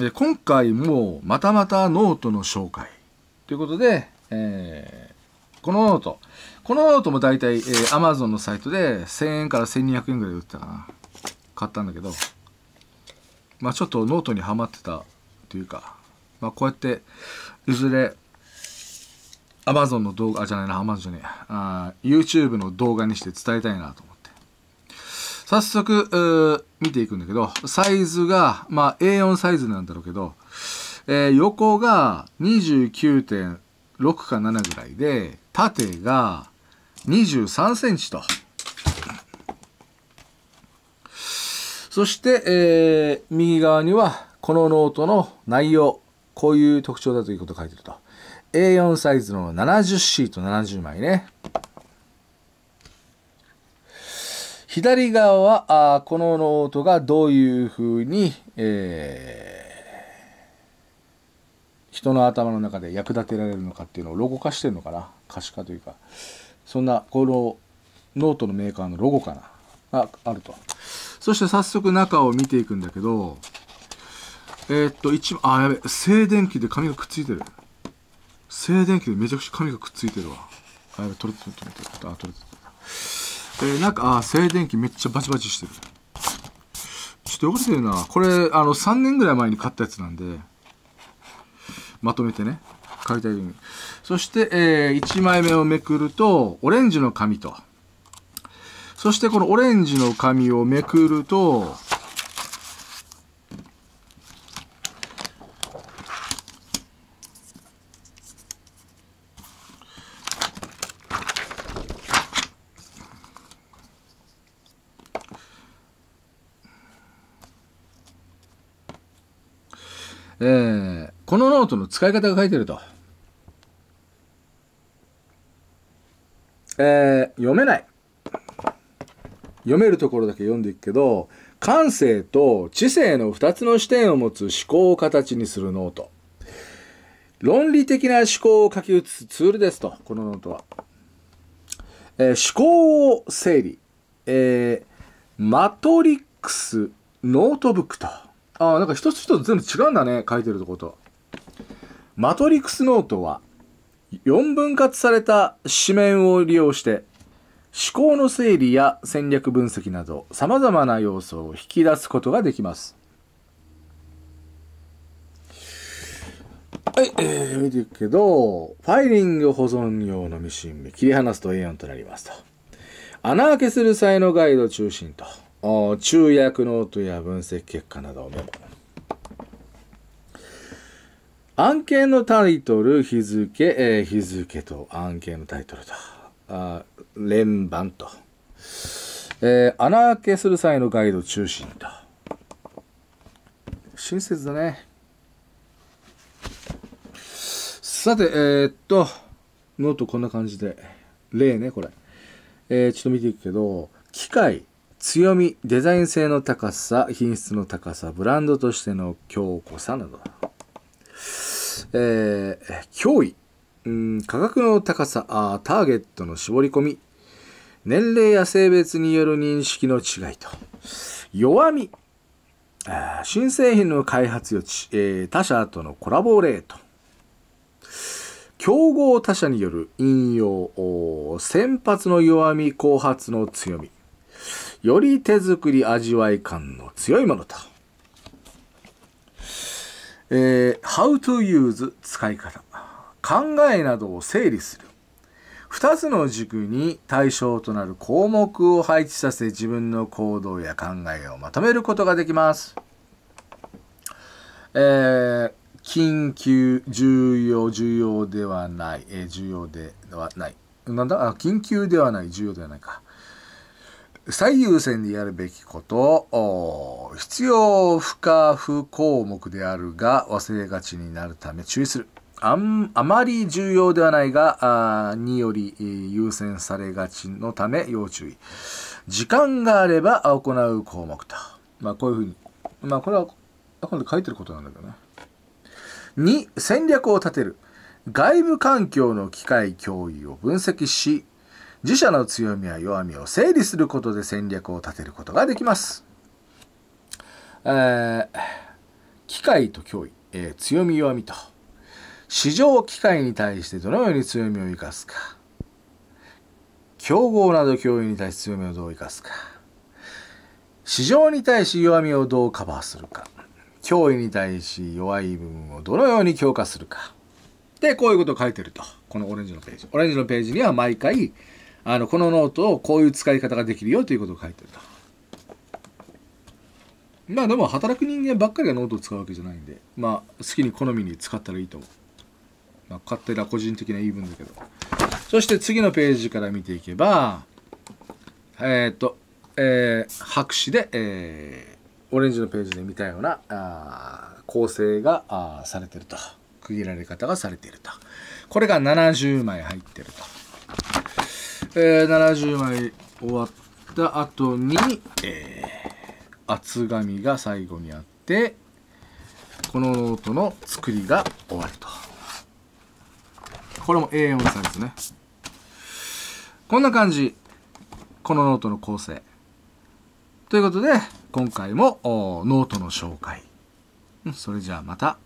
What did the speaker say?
え今回もまたまたノートの紹介ということで、えー、このノート。このノートも大体、えー、Amazon のサイトで1000円から1200円ぐらい売ったかな。買ったんだけど、まあちょっとノートにはまってたというか、まあこうやって、いずれ、Amazon の動画、あ、じゃないな、Amazon じゃねえ、YouTube の動画にして伝えたいなと思って。早速、見ていくんだけど、サイズが、まあ A4 サイズなんだろうけど、えー、横が29.6か7ぐらいで、縦が23センチと。そして、えー、右側には、このノートの内容、こういう特徴だということを書いてると。A4 サイズの70シート70枚ね。左側はあこのノートがどういうふうに、えー、人の頭の中で役立てられるのかっていうのをロゴ化してるのかな可視化というかそんなこのノートのメーカーのロゴかなああるとそして早速中を見ていくんだけどえー、っと一番あやべ静電気で髪がくっついてる静電気でめちゃくちゃ髪がくっついてるわあやべ取れて取って取れてあ取れてえー、なんかあ静電気めっちゃバチバチしてるちょっと汚れてるなこれあの3年ぐらい前に買ったやつなんでまとめてね買いたにそして、えー、1枚目をめくるとオレンジの紙とそしてこのオレンジの紙をめくるとえー、このノートの使い方が書いてると。えー、読めない。読めるところだけ読んでいくけど、感性と知性の2つの視点を持つ思考を形にするノート。論理的な思考を書き写すツールですと、このノートは。えー、思考を整理。えー、マトリックスノートブックと。ああ、なんか一つ一つ全部違うんだね、書いてるとこと。マトリックスノートは、4分割された紙面を利用して、思考の整理や戦略分析など、様々な要素を引き出すことができます。はい、えー、見ていくけど、ファイリング保存用のミシン目、切り離すと A4 となりますと。穴開けする際のガイド中心と。中薬ノートや分析結果などをメモ案件のタイトル日付、えー、日付と案件のタイトルとあ連番と、えー、穴開けする際のガイド中心と親切だねさてえー、っとノートこんな感じで例ねこれ、えー、ちょっと見ていくけど機械強みデザイン性の高さ品質の高さブランドとしての強固さなど、えー、脅威うん価格の高さあターゲットの絞り込み年齢や性別による認識の違いと弱み新製品の開発余地、えー、他社とのコラボレート競合他社による引用先発の弱み後発の強みより手作り味わい感の強いものと。えー、How to use 使い方。考えなどを整理する。2つの軸に対象となる項目を配置させ自分の行動や考えをまとめることができます。えー、緊急、重要、重要ではない、えー、重要ではない。なんだあ緊急ではない、重要ではないか。最優先でやるべきこと、必要不可不項目であるが忘れがちになるため注意する。あまり重要ではないが、により優先されがちのため要注意。時間があれば行う項目と。まあこういうふうに。まあこれは今度書いてることなんだけどね。2、戦略を立てる。外部環境の機械脅威を分析し、自社の強みや弱みを整理することで戦略を立てることができます。えー、機械と脅威、えー、強み弱みと。市場機械に対してどのように強みを生かすか。競合など脅威に対して強みをどう生かすか。市場に対し弱みをどうカバーするか。脅威に対し弱い部分をどのように強化するか。で、こういうことを書いてると。このオレンジのページ。オレンジのページには毎回、あのこのノートをこういう使い方ができるよということを書いてると。まあでも働く人間ばっかりがノートを使うわけじゃないんで、まあ好きに好みに使ったらいいと思う。まあ、勝手な個人的な言い分だけど。そして次のページから見ていけば、えー、っと、えー、白紙で、えー、オレンジのページで見たようなあ構成があされてると。区切られ方がされていると。これが70枚入ってると。えー、70枚終わった後に、えー、厚紙が最後にあってこのノートの作りが終わるとこれも A4 サイズねこんな感じこのノートの構成ということで今回もノートの紹介それじゃあまた。